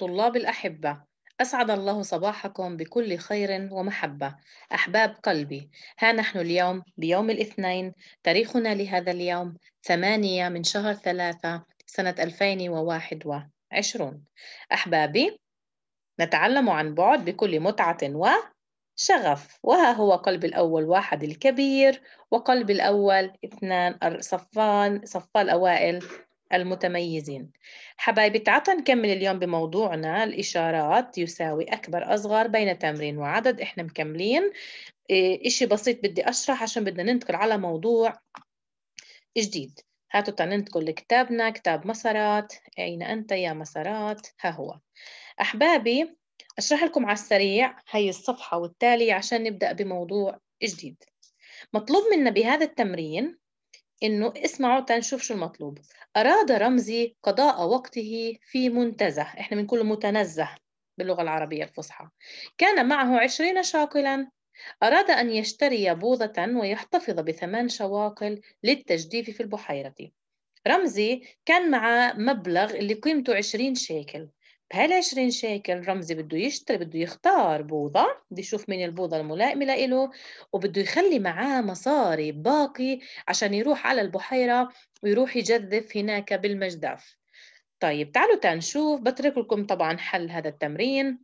طلاب الأحبة أسعد الله صباحكم بكل خير ومحبة أحباب قلبي ها نحن اليوم بيوم الاثنين تاريخنا لهذا اليوم ثمانية من شهر ثلاثة سنة 2021 أحبابي نتعلم عن بعد بكل متعة وشغف وها هو قلب الأول واحد الكبير وقلب الأول اثنان صفان صفا الأوائل المتميزين حبايبي تعطى نكمل اليوم بموضوعنا الإشارات يساوي أكبر أصغر بين تمرين وعدد إحنا مكملين إيه، إشي بسيط بدي أشرح عشان بدنا ننتقل على موضوع جديد هاتوا تننتقل لكتابنا كتاب مسارات أين أنت يا مسارات ها هو أحبابي أشرح لكم على السريع هي الصفحة والتالي عشان نبدأ بموضوع جديد مطلوب منا بهذا التمرين إنه اسمعوا تنشوف شو المطلوب أراد رمزي قضاء وقته في منتزه إحنا بنقول متنزه باللغة العربية الفصحى كان معه عشرين شاقلا أراد أن يشتري بوضة ويحتفظ بثمان شواقل للتجديف في البحيرة رمزي كان مع مبلغ اللي قيمته 20 شيكل بهال20 شيكل رمزي بده يشتري بده يختار بوضة بده يشوف مين البوضة الملائمة له وبده يخلي معاه مصاري باقي عشان يروح على البحيرة ويروح يجذف هناك بالمجدف طيب تعالوا تنشوف بترك لكم طبعا حل هذا التمرين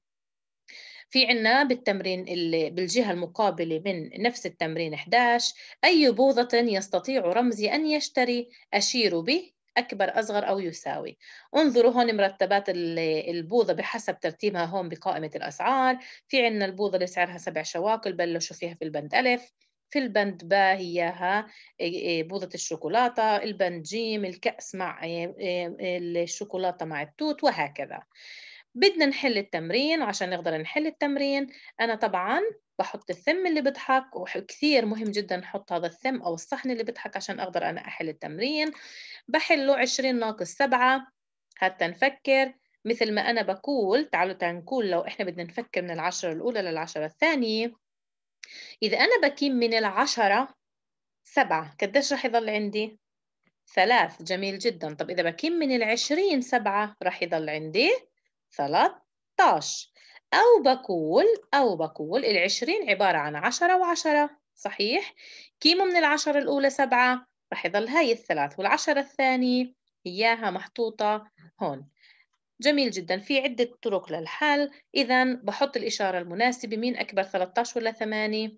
في عنا بالتمرين اللي بالجهة المقابلة من نفس التمرين 11 أي بوضة يستطيع رمزي أن يشتري أشير به أكبر أصغر أو يساوي انظروا هون مرتبات البوظة بحسب ترتيبها هون بقائمة الأسعار في عنا البوظة اللي سعرها سبع شواكل بلشوا فيها في البند ألف في البند با هيها بوضة الشوكولاتة البند جيم الكأس مع الشوكولاتة مع التوت وهكذا بدنا نحل التمرين عشان نقدر نحل التمرين أنا طبعا بحط الثم اللي بضحك وكثير مهم جدا نحط هذا الثم أو الصحن اللي بضحك عشان أقدر أنا أحل التمرين بحله 20 ناقص 7 حتى نفكر مثل ما أنا بقول تعالوا نقول لو إحنا بدنا نفكر من العشرة الأولى للعشرة الثانية إذا أنا بكيم من العشرة سبعة قديش رح يضل عندي؟ ثلاث جميل جدا طب إذا بكيم من العشرين سبعة رح يضل عندي 13 أو بقول أو بقول العشرين عبارة عن عشرة وعشرة صحيح؟ كيمو من العشرة الأولى سبعة رح يضل هاي الثلاث والعشرة الثانية إياها محطوطة هون جميل جدا في عدة طرق للحل إذا بحط الإشارة المناسبة مين أكبر 13 ولا 8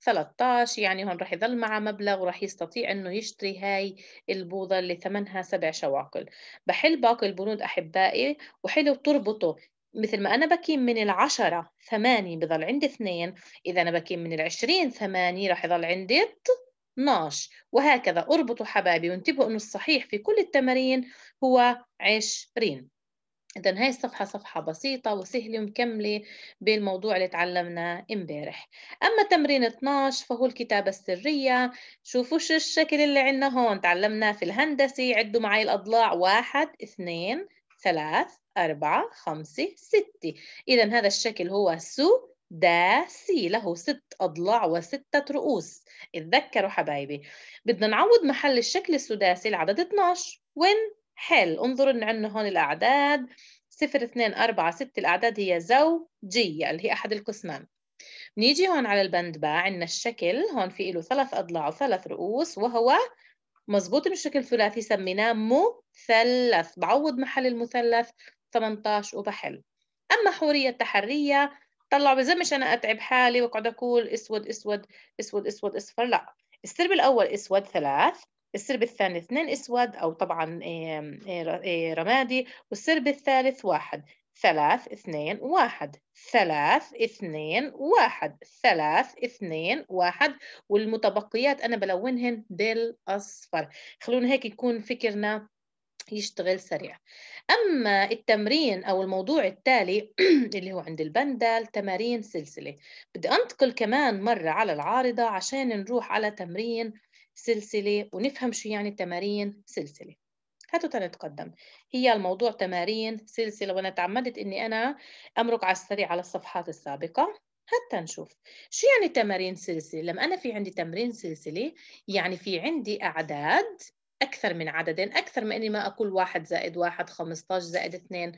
13 يعني هون رح يضل معه مبلغ ورح يستطيع انه يشتري هاي البوضة اللي ثمنها سبع شواكل بحل باقي البنود احبائي وحلو تربطه مثل ما أنا بكين من العشرة ثمانية بضل عندي اثنين إذا أنا بكين من العشرين ثمانية رح يضل عندي 12 وهكذا اربطوا حبايبي وانتبهوا أنه الصحيح في كل التمارين هو 20 إذا هاي الصفحة صفحة بسيطة وسهلة ومكملة بالموضوع اللي تعلمناه امبارح أما تمرين 12 فهو الكتابة السرية شوفوا شو الشكل اللي عندنا هون تعلمناه في الهندسة عدوا معي الأضلاع واحد اثنين ثلاث أربعة خمسة ستة إذا هذا الشكل هو سداسي له ست أضلاع وستة رؤوس اتذكروا حبايبي بدنا نعوض محل الشكل السداسي العدد 12 وين حل انظروا إن عندنا هون الأعداد صفر اثنين أربعة ستة الأعداد هي زوجية اللي هي أحد القسمان نيجي هون على البند باء عندنا الشكل هون في له ثلاث أضلاع وثلاث رؤوس وهو مظبوط بالشكل الثلاثي سميناه مثلث بعوض محل المثلث 18 وبحل أما حورية التحرية طلعوا بزمش أنا أتعب حالي وأقعد أقول أسود أسود أسود أسود أصفر لا السرب الأول أسود ثلاث السرب الثاني اثنين أسود أو طبعا رمادي والسرب الثالث واحد ثلاث اثنين واحد ثلاث اثنين واحد ثلاث اثنين واحد والمتبقيات أنا بلونهن بالأصفر خلونا هيك يكون فكرنا يشتغل سريع أما التمرين أو الموضوع التالي اللي هو عند البندل تمارين سلسلة بدي أنتقل كمان مرة على العارضة عشان نروح على تمرين سلسلة ونفهم شو يعني تمارين سلسلة هاتوا تنتقدم هي الموضوع تمارين سلسلة وأنا تعمدت أني أنا أمرق على السريع على الصفحات السابقة حتى نشوف شو يعني تمارين سلسلة لما أنا في عندي تمرين سلسلة يعني في عندي أعداد أكثر من عددين أكثر من إني ما أقول واحد زائد واحد خمستاش زائد اثنين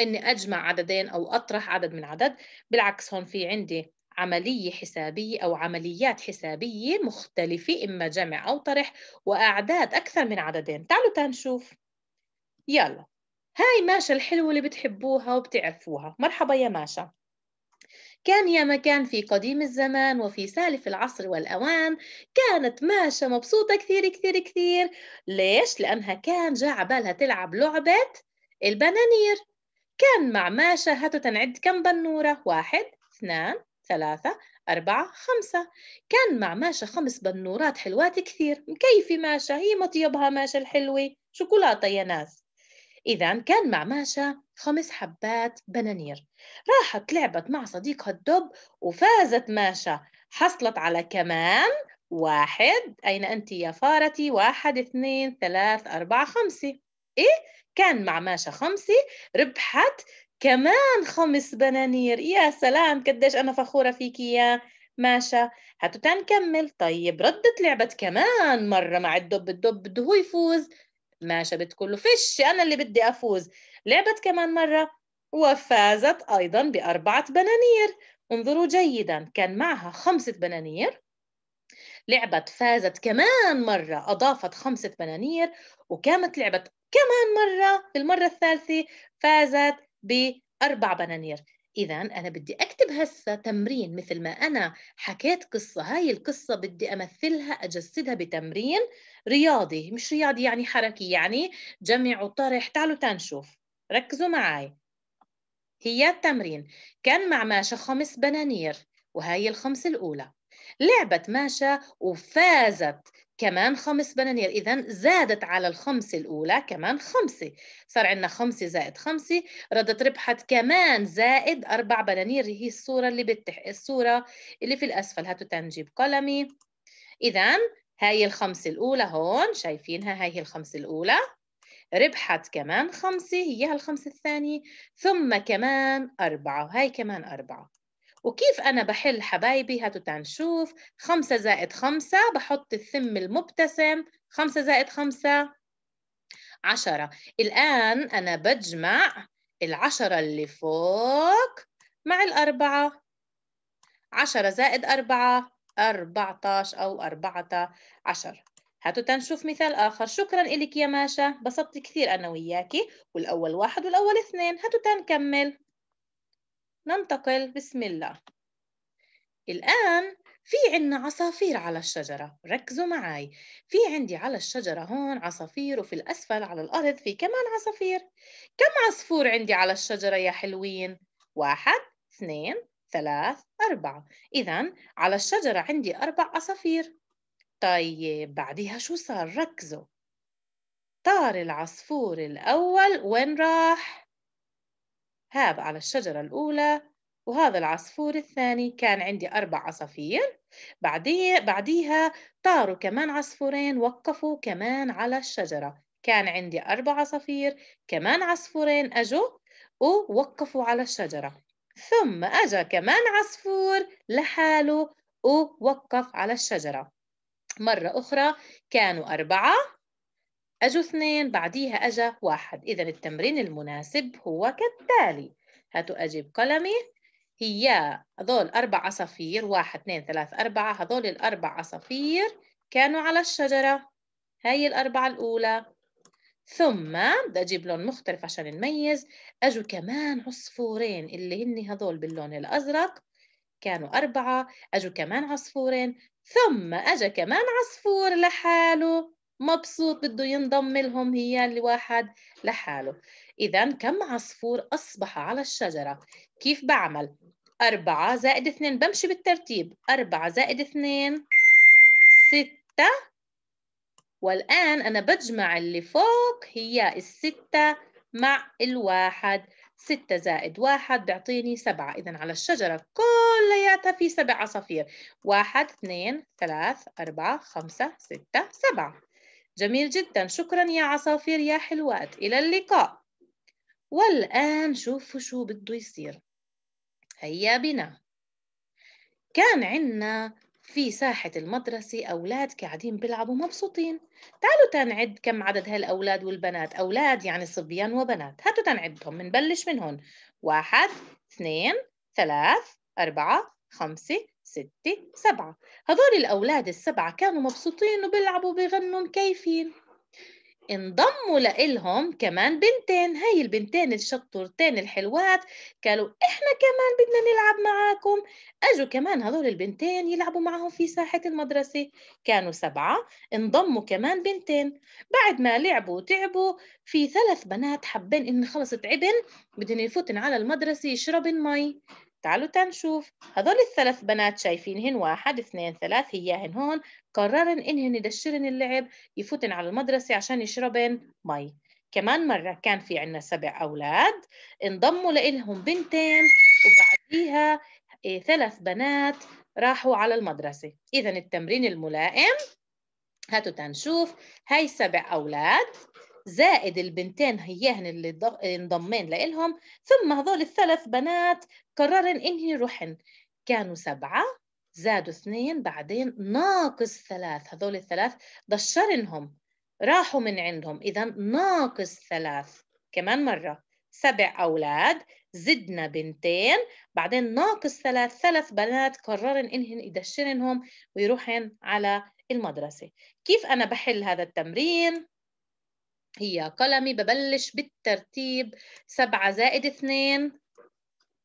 إني أجمع عددين أو أطرح عدد من عدد بالعكس هون في عندي عملية حسابية أو عمليات حسابية مختلفة إما جمع أو طرح وأعداد أكثر من عددين تعالوا تنشوف يلا هاي ماشا الحلوة اللي بتحبوها وبتعرفوها مرحبا يا ماشا كان يا مكان في قديم الزمان وفي سالف العصر والأوان كانت ماشا مبسوطة كثير كثير كثير ليش؟ لأنها كان جاء عبالها تلعب لعبة البنانير كان مع ماشا هاتوا تنعد كم بنورة واحد اثنان ثلاثة أربعة خمسة كان مع ماشا خمس بنورات حلوات كثير مكيفة ماشا هي مطيبها ماشا الحلوة شوكولاتة يا ناس إذا كان مع ماشا خمس حبات بنانير راحت لعبت مع صديقها الدب وفازت ماشا حصلت على كمان واحد أين أنت يا فارتي واحد اثنين ثلاث أربعة خمسة إيه كان مع ماشا خمسة ربحت كمان خمس بنانير يا سلام قديش انا فخوره فيكي يا ماشا هاتوا تنكمل طيب ردت لعبت كمان مره مع الدب الدب بده هو يفوز ماشا بتقول له فش انا اللي بدي افوز لعبت كمان مره وفازت ايضا باربعه بنانير انظروا جيدا كان معها خمسه بنانير لعبت فازت كمان مرة أضافت خمسة بنانير وكانت لعبت كمان مرة في المرة الثالثة فازت بأربع بنانير إذا أنا بدي أكتب هسه تمرين مثل ما أنا حكيت قصة هاي القصة بدي أمثلها أجسدها بتمرين رياضي مش رياضي يعني حركي يعني جمع وطرح تعالوا تنشوف ركزوا معي هي التمرين كان مع ماشا خمس بنانير وهي الخمس الأولى لعبت ماشا وفازت كمان خمس بنانير إذا زادت على الخمسة الأولى كمان خمسة صار عندنا خمسة زائد خمسة ردت ربحت كمان زائد أربع بنانير هي الصورة اللي بتح... الصورة اللي في الأسفل هاتوا تنجيب قلمي إذا هاي الخمسة الأولى هون شايفينها هاي هي الخمسة الأولى ربحت كمان خمسة هي الخمسة الثانية ثم كمان أربعة وهي كمان أربعة وكيف أنا بحل حبايبي هاتوا تنشوف خمسة زائد خمسة بحط الثم المبتسم خمسة زائد خمسة عشرة الآن أنا بجمع العشرة اللي فوق مع الأربعة عشرة زائد أربعة أربعة أو أربعة عشر هاتوا تنشوف مثال آخر شكرا إلك يا ماشا بسطت كثير أنا وياكي والأول واحد والأول اثنين هاتوا تنكمل ننتقل بسم الله الآن في عنا عصافير على الشجرة ركزوا معي في عندي على الشجرة هون عصافير وفي الأسفل على الأرض في كمان عصافير كم عصفور عندي على الشجرة يا حلوين؟ واحد اثنين ثلاث أربعة إذا على الشجرة عندي أربع عصافير طيب بعدها شو صار ركزوا طار العصفور الأول وين راح؟ هاب على الشجرة الأولى وهذا العصفور الثاني كان عندي أربع عصافير بعديها طاروا كمان عصفورين وقفوا كمان على الشجرة كان عندي أربع عصافير كمان عصفورين أجوا ووقفوا على الشجرة ثم أجا كمان عصفور لحاله ووقف على الشجرة مرة أخرى كانوا أربعة أجوا اثنين بعديها أجا واحد إذا التمرين المناسب هو كالتالي هاتوا أجيب قلمي هي هذول أربع عصافير واحد اثنين ثلاث أربعة هذول الأربع عصافير كانوا على الشجرة هاي الأربعة الأولى ثم بدي أجيب لون مختلف عشان نميز أجوا كمان عصفورين اللي هن هذول باللون الأزرق كانوا أربعة أجوا كمان عصفورين ثم أجا كمان عصفور لحاله مبسوط بده ينضم لهم هي الواحد لحاله إذا كم عصفور أصبح على الشجرة كيف بعمل أربعة زائد اثنين بمشي بالترتيب أربعة زائد اثنين ستة والآن أنا بجمع اللي فوق هي الستة مع الواحد ستة زائد واحد بيعطيني سبعة إذا على الشجرة كلياتها في سبع عصافير واحد اثنين ثلاث أربعة خمسة ستة سبعة جميل جدا شكرا يا عصافير يا حلوات إلى اللقاء والآن شوفوا شو بده يصير هيا بنا كان عنا في ساحة المدرسة أولاد قاعدين بيلعبوا مبسوطين تعالوا تنعد كم عدد هالأولاد والبنات أولاد يعني صبيان وبنات هاتوا تنعدهم منبلش من هون واحد اثنين ثلاث أربعة خمسة ستة سبعة هذول الأولاد السبعة كانوا مبسوطين وبيلعبوا بيغنوا مكيفين انضموا لإلهم كمان بنتين هاي البنتين الشطورتين الحلوات قالوا إحنا كمان بدنا نلعب معاكم أجوا كمان هذول البنتين يلعبوا معهم في ساحة المدرسة كانوا سبعة انضموا كمان بنتين بعد ما لعبوا وتعبوا في ثلاث بنات حبين إن خلص تعبن بدهن يفوتن على المدرسة يشربن مي تعالوا تنشوف هذول الثلاث بنات شايفينهن واحد اثنين ثلاث هياهن هون قررن انهن يدشرن اللعب يفوتن على المدرسة عشان يشربن مي كمان مرة كان في عنا سبع أولاد انضموا لإلهم بنتين وبعديها إيه ثلاث بنات راحوا على المدرسة إذا التمرين الملائم هاتوا تنشوف هاي سبع أولاد زائد البنتين هيهن اللي انضمين لإلهم ثم هذول الثلاث بنات قررن إنهن روحن كانوا سبعة زادوا اثنين بعدين ناقص ثلاث هذول الثلاث ضشرنهم راحوا من عندهم إذا ناقص ثلاث كمان مرة سبع أولاد زدنا بنتين بعدين ناقص ثلاث ثلاث بنات قررن إنهن يدشرنهم ويروحن على المدرسة كيف أنا بحل هذا التمرين؟ هي قلمي ببلش بالترتيب سبعة زائد اثنين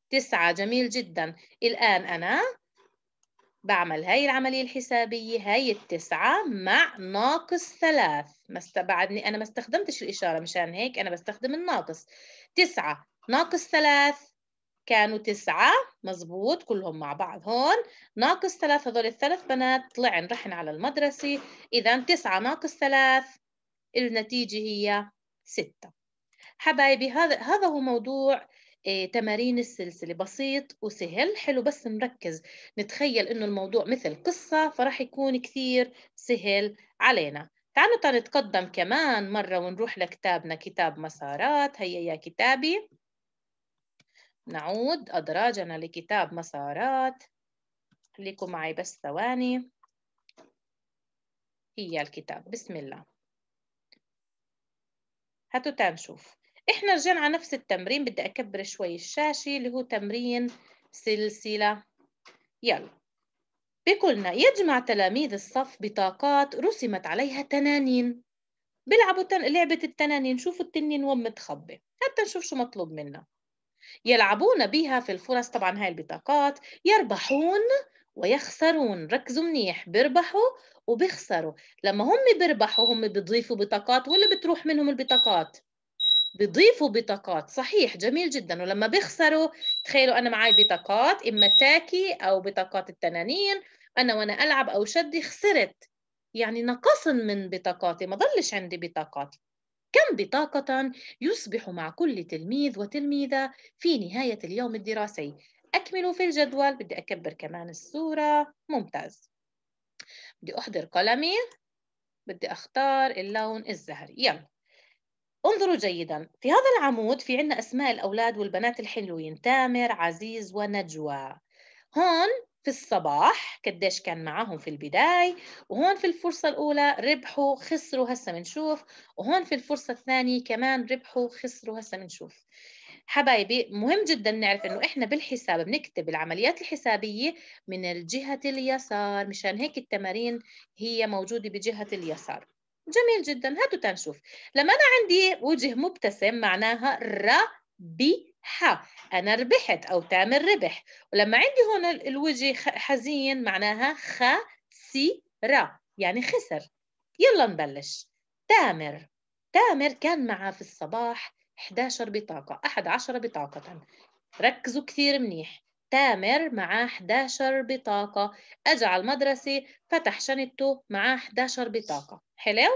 تسعة جميل جدا الآن أنا بعمل هاي العملية الحسابية هاي التسعة مع ناقص ثلاث ما استبعدني أنا ما استخدمتش الإشارة مشان هيك أنا بستخدم الناقص تسعة ناقص ثلاث كانوا تسعة مزبوط كلهم مع بعض هون ناقص ثلاث هذول الثلاث بنات طلعن رحن على المدرسة إذا تسعة ناقص ثلاث النتيجة هي ستة حبايبي هذا هذا هو موضوع آه، تمارين السلسلة بسيط وسهل حلو بس نركز نتخيل إنه الموضوع مثل قصة فراح يكون كثير سهل علينا تعالوا نتقدم كمان مرة ونروح لكتابنا كتاب مسارات هيا يا كتابي نعود أدراجنا لكتاب مسارات خليكم معي بس ثواني هي الكتاب بسم الله هاتوا تعال نشوف احنا رجعنا على نفس التمرين بدي اكبر شوي الشاشه اللي هو تمرين سلسله يلا بقولنا يجمع تلاميذ الصف بطاقات رسمت عليها تنانين بيلعبوا تن... لعبة التنانين شوفوا التنين وين متخبي حتى نشوف شو مطلوب منا يلعبون بها في الفرص طبعا هاي البطاقات يربحون ويخسرون ركزوا منيح بيربحوا وبيخسروا لما هم بيربحوا هم بيضيفوا بطاقات ولا بتروح منهم البطاقات بضيفوا بطاقات صحيح جميل جدا ولما بيخسروا تخيلوا انا معي بطاقات اما تاكي او بطاقات التنانين انا وانا العب او شدي خسرت يعني نقص من بطاقاتي ما ضلش عندي بطاقات كم بطاقة يصبح مع كل تلميذ وتلميذة في نهاية اليوم الدراسي أكملوا في الجدول بدي أكبر كمان الصورة ممتاز بدي أحضر قلمي بدي أختار اللون الزهري يلا انظروا جيدا في هذا العمود في عنا أسماء الأولاد والبنات الحلوين تامر عزيز ونجوى هون في الصباح قديش كان معاهم في البداية وهون في الفرصة الأولى ربحوا خسروا هسا بنشوف وهون في الفرصة الثانية كمان ربحوا خسروا هسا بنشوف حبايبي مهم جدا نعرف انه احنا بالحساب بنكتب العمليات الحسابيه من الجهه اليسار مشان هيك التمارين هي موجوده بجهه اليسار جميل جدا هاتوا تنشوف لما انا عندي وجه مبتسم معناها ربح انا ربحت او تامر ربح ولما عندي هون الوجه حزين معناها خسر يعني خسر يلا نبلش تامر تامر كان معه في الصباح 11 بطاقة 11 بطاقة ركزوا كثير منيح تامر معاه 11 بطاقة أجا على المدرسة فتح شنطته معاه 11 بطاقة حلو؟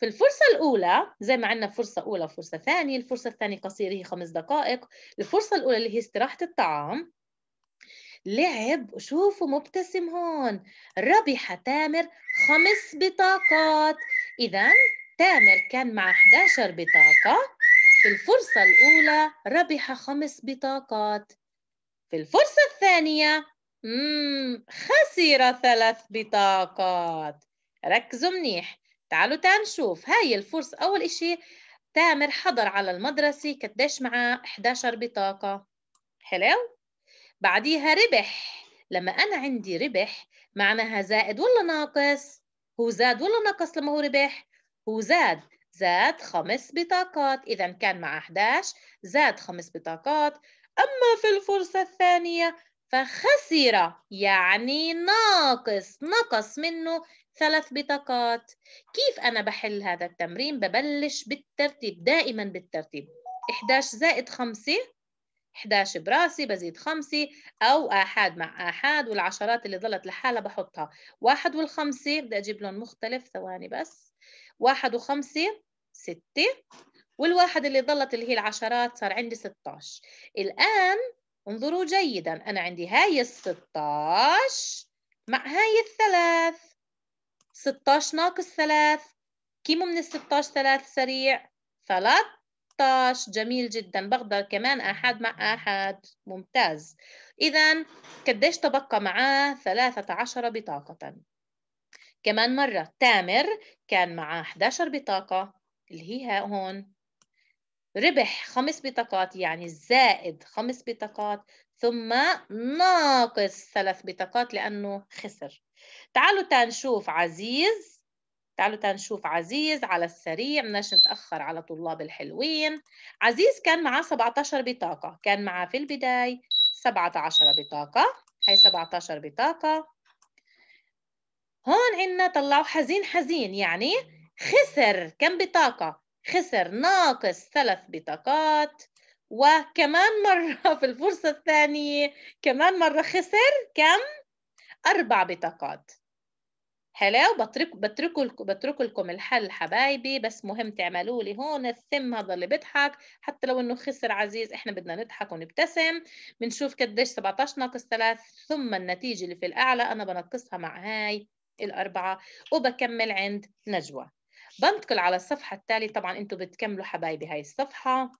في الفرصة الأولى زي ما عندنا فرصة أولى وفرصة ثانية الفرصة الثانية قصيرة هي خمس دقائق الفرصة الأولى اللي هي استراحة الطعام لعب وشوفوا مبتسم هون ربح تامر خمس بطاقات إذا تامر كان مع 11 بطاقة في الفرصة الأولى ربح خمس بطاقات في الفرصة الثانية خسر ثلاث بطاقات ركزوا منيح تعالوا تعال نشوف هاي الفرصة أول إشي تامر حضر على المدرسة كداش معاه 11 بطاقة حلو بعديها ربح لما أنا عندي ربح معناها زائد ولا ناقص هو زاد ولا نقص لما هو ربح هو زاد زاد خمس بطاقات إذا كان مع 11 زاد خمس بطاقات أما في الفرصة الثانية فخسر يعني ناقص نقص منه ثلاث بطاقات كيف أنا بحل هذا التمرين ببلش بالترتيب دائما بالترتيب 11 زائد خمسة 11 براسي بزيد خمسة أو آحاد مع آحاد والعشرات اللي ظلت لحالها بحطها واحد والخمسة بدي أجيب لون مختلف ثواني بس واحد وخمسة ستة والواحد اللي ضلت اللي هي العشرات صار عندي 16 الآن انظروا جيدا أنا عندي هاي الستاش مع هاي الثلاث 16 ناقص ثلاث كم من الستاش ثلاث سريع 13 جميل جدا بقدر كمان أحد مع أحد ممتاز إذا قديش تبقى معاه ثلاثة عشر بطاقة كمان مرة تامر كان معاه 11 بطاقة اللي هي هون ربح خمس بطاقات يعني زائد خمس بطاقات ثم ناقص ثلاث بطاقات لأنه خسر تعالوا تنشوف عزيز تعالوا تنشوف عزيز على السريع بدناش نتأخر على طلاب الحلوين عزيز كان معاه 17 بطاقة كان معاه في البداية 17 بطاقة هي 17 بطاقة هون عنا طلعوا حزين حزين يعني خسر كم بطاقة؟ خسر ناقص ثلاث بطاقات وكمان مرة في الفرصة الثانية كمان مرة خسر كم؟ أربع بطاقات حلو بترك بتركوا بترك لكم الحل حبايبي بس مهم تعملوا لي هون الثم هذا اللي بيضحك حتى لو انه خسر عزيز احنا بدنا نضحك ونبتسم بنشوف قديش 17 ناقص 3 ثم النتيجه اللي في الاعلى انا بنقصها مع هاي الاربعه وبكمل عند نجوى بنتقل على الصفحة التالية طبعا انتم بتكملوا حبايبي هاي الصفحة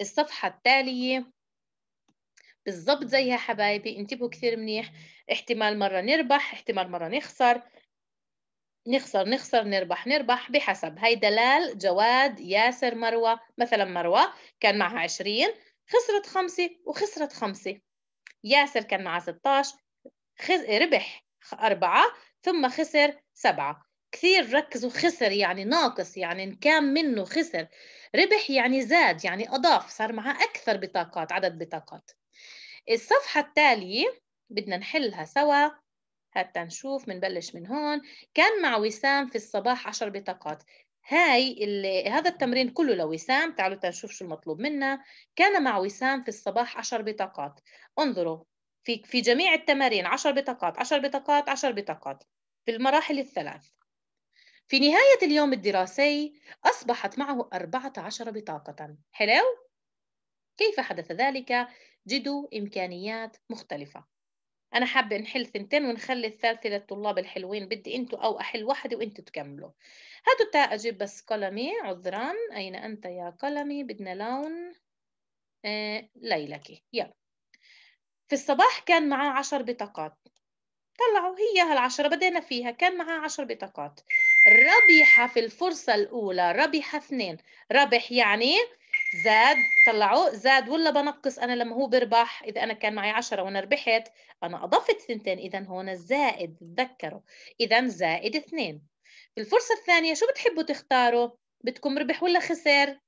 الصفحة التالية بالضبط زيها حبايبي انتبهوا كثير منيح احتمال مرة نربح احتمال مرة نخسر نخسر نخسر نربح نربح بحسب هاي دلال جواد ياسر مروة مثلا مروة كان معها 20 خسرت خمسة وخسرت خمسة ياسر كان معها 16 خز... ربح أربعة ثم خسر سبعة كثير ركزوا خسر يعني ناقص يعني إن كان منه خسر ربح يعني زاد يعني أضاف صار معها أكثر بطاقات عدد بطاقات الصفحة التالية بدنا نحلها سوا حتى نشوف بنبلش من هون كان مع وسام في الصباح 10 بطاقات هاي اللي هذا التمرين كله لوسام تعالوا تنشوف شو المطلوب منا كان مع وسام في الصباح 10 بطاقات انظروا في في جميع التمارين 10 بطاقات 10 بطاقات 10 بطاقات في المراحل الثلاث في نهاية اليوم الدراسي أصبحت معه 14 بطاقة حلو؟ كيف حدث ذلك؟ جدوا إمكانيات مختلفة أنا حابة نحل ثنتين ونخلي الثالثة للطلاب الحلوين بدي أنتوا أو أحل واحدة وأنتوا تكملوا هاتوا تا أجيب بس قلمي عذرا أين أنت يا قلمي بدنا لون آه ليلكي يا في الصباح كان معاه عشر بطاقات طلعوا هي هالعشرة بدينا فيها كان معاه عشر بطاقات ربح في الفرصة الأولى ربح اثنين ربح يعني زاد طلعوا زاد ولا بنقص أنا لما هو بربح إذا أنا كان معي عشرة وأنا ربحت أنا أضفت ثنتين إذا هون الزائد تذكروا إذا زائد اثنين في الفرصة الثانية شو بتحبوا تختاروا بدكم ربح ولا خسر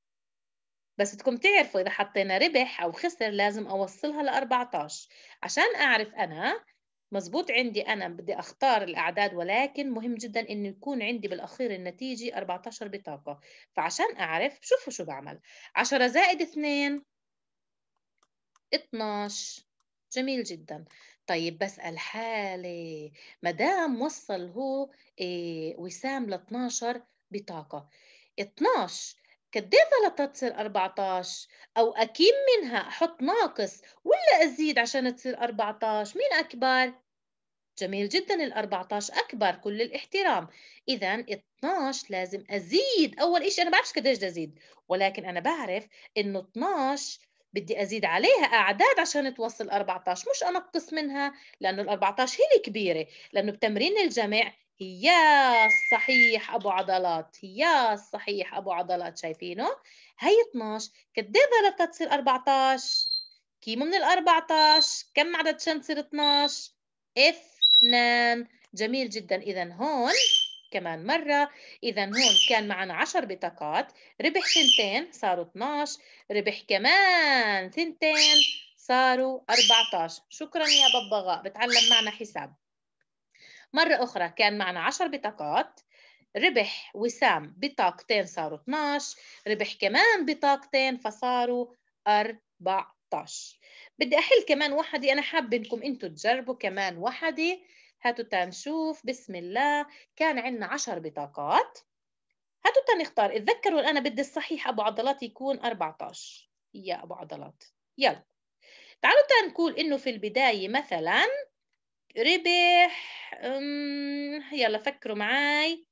بس بدكم تعرفوا إذا حطينا ربح أو خسر لازم أوصلها ل 14 عشان أعرف أنا مزبوط عندي أنا بدي أختار الأعداد ولكن مهم جدا إنه يكون عندي بالأخير النتيجة 14 بطاقة فعشان أعرف شوفوا شو بعمل 10 زائد 2 12 جميل جدا طيب بسأل حالي ما دام وصل هو إيه وسام ل 12 بطاقة 12 كدي ايه تصير 14 او اكيم منها احط ناقص ولا ازيد عشان تصير 14 مين اكبر جميل جدا ال 14 اكبر كل الاحترام اذا 12 لازم ازيد اول شيء انا ما بعرفش قديش بدي ازيد ولكن انا بعرف انه 12 بدي ازيد عليها اعداد عشان توصل 14 مش انقص منها لانه ال 14 هي الكبيره لانه بتمرين الجمع هي الصحيح ابو عضلات هي الصحيح ابو عضلات شايفينه هي 12 قد ايه ضربتها تصير 14 كيمو من ال 14 كم عدد عشان تصير 12 اف اثنان جميل جدا إذا هون كمان مرة إذا هون كان معنا عشر بطاقات ربح تنتين صاروا 12 ربح كمان تنتين صاروا 14 شكرا يا ببغاء بتعلم معنا حساب مرة أخرى كان معنا عشر بطاقات ربح وسام بطاقتين صاروا 12 ربح كمان بطاقتين فصاروا 14 بدي احل كمان وحده انا حابه انكم انتم تجربوا كمان وحده هاتوا تنشوف بسم الله كان عندنا 10 بطاقات هاتوا تنختار اتذكروا انا بدي الصحيح ابو عضلات يكون 14 يا ابو عضلات يلا تعالوا تنقول انه في البدايه مثلا ربح يلا فكروا معي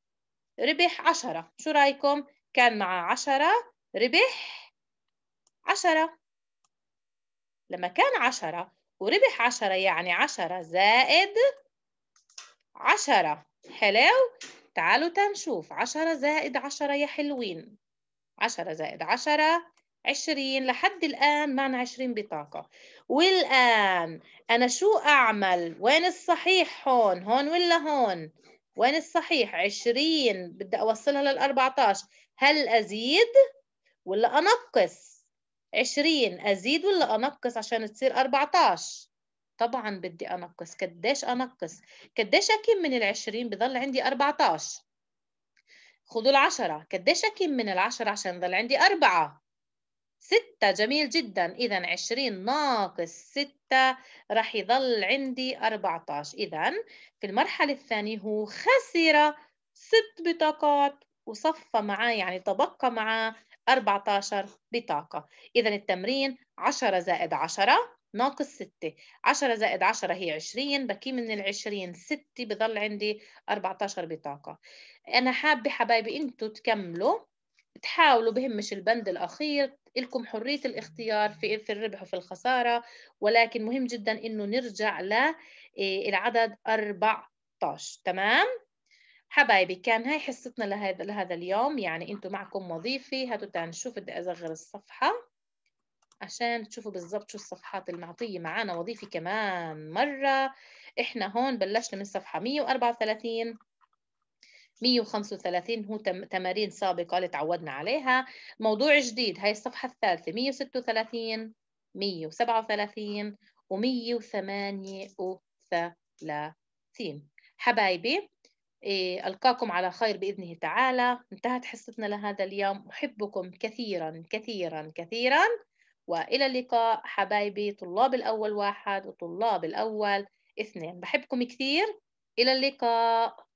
ربح عشرة شو رايكم كان مع عشرة ربح عشرة لما كان عشرة وربح عشرة يعني عشرة زائد عشرة حلو تعالوا تنشوف عشرة زائد عشرة يا حلوين عشرة زائد عشرة عشرين لحد الآن معنا عشرين بطاقة والآن أنا شو أعمل وين الصحيح هون هون ولا هون وين الصحيح عشرين بدي أوصلها للأربعتاش هل أزيد ولا أنقص عشرين أزيد ولا أنقص عشان تصير أربعتاش طبعا بدي أنقص قديش أنقص قديش أكيم من العشرين بضل عندي أربعتاش خذوا العشرة قديش أكيم من العشرة عشان يضل عندي أربعة ستة جميل جدا إذا عشرين ناقص ستة رح يضل عندي أربعتاش إذا في المرحلة الثانية هو خسر ست بطاقات وصفى معاه يعني تبقى معاه 14 بطاقة إذا التمرين 10 زائد 10 ناقص 6 10 زائد 10 هي 20 بكي من ال 20 6 بضل عندي 14 بطاقة أنا حابة حبايبي أنتوا تكملوا تحاولوا بهمش البند الأخير لكم حرية الاختيار في في الربح وفي الخسارة ولكن مهم جدا إنه نرجع للعدد إيه، 14 تمام؟ حبايبي كان هاي حصتنا لهذا لهذا اليوم يعني انتم معكم وظيفه هاتوا تعالوا نشوف بدي اصغر الصفحه عشان تشوفوا بالضبط شو الصفحات المعطيه معنا وظيفه كمان مره احنا هون بلشنا من صفحه 134 135 هو تمارين سابقه اللي تعودنا عليها موضوع جديد هاي الصفحه الثالثه 136 137 و 138 حبايبي إيه، ألقاكم على خير بإذنه تعالى انتهت حصتنا لهذا اليوم أحبكم كثيرا كثيرا كثيرا وإلى اللقاء حبايبي طلاب الأول واحد وطلاب الأول اثنين بحبكم كثير إلى اللقاء